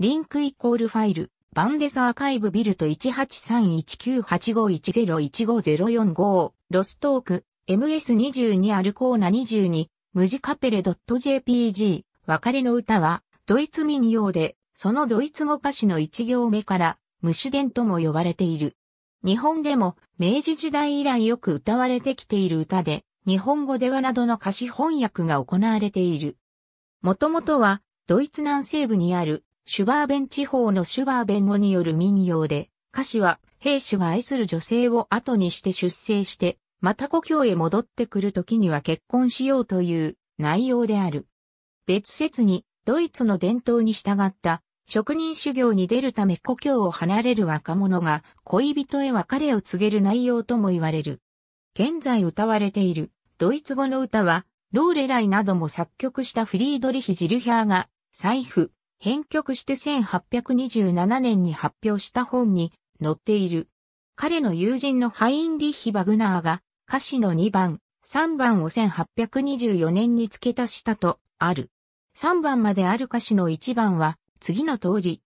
リンクイコールファイル、バンデスアーカイブビルト1 8 3 1 9 8 5 1 0 1 5 0 4 5ロストーク、MS22 アルコーナ22、ムジカペレ .jpg、別れの歌は、ドイツ民謡で、そのドイツ語歌詞の一行目から、無主伝とも呼ばれている。日本でも明治時代以来よく歌われてきている歌で、日本語ではなどの歌詞翻訳が行われている。もともとは、ドイツ南西部にあるシュバーベン地方のシュバーベン語による民謡で、歌詞は兵士が愛する女性を後にして出征して、また故郷へ戻ってくる時には結婚しようという内容である。別説に、ドイツの伝統に従った職人修行に出るため故郷を離れる若者が恋人へ別れを告げる内容とも言われる。現在歌われているドイツ語の歌はローレライなども作曲したフリードリヒ・ジルヒャーが財布、編曲して1827年に発表した本に載っている。彼の友人のハインリッヒ・バグナーが歌詞の2番、3番を1824年に付け足したとある。3番まである歌詞の1番は次の通り。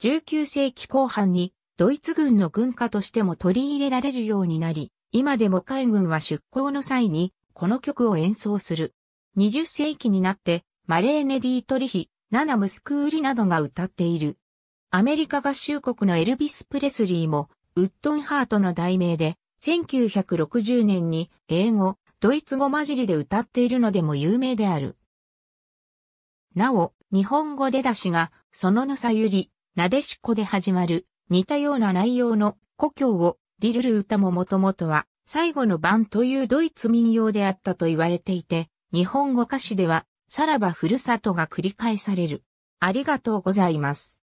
19世紀後半にドイツ軍の軍歌としても取り入れられるようになり、今でも海軍は出港の際にこの曲を演奏する。20世紀になってマレーネ・ディートリヒ、ナナムスクーリなどが歌っている。アメリカ合衆国のエルビス・プレスリーも、ウッドンハートの題名で、1960年に英語、ドイツ語混じりで歌っているのでも有名である。なお、日本語出だしが、そののさゆり、なでしこで始まる、似たような内容の故郷を、リルル歌ももともとは、最後の晩というドイツ民謡であったと言われていて、日本語歌詞では、さらばふるさとが繰り返される。ありがとうございます。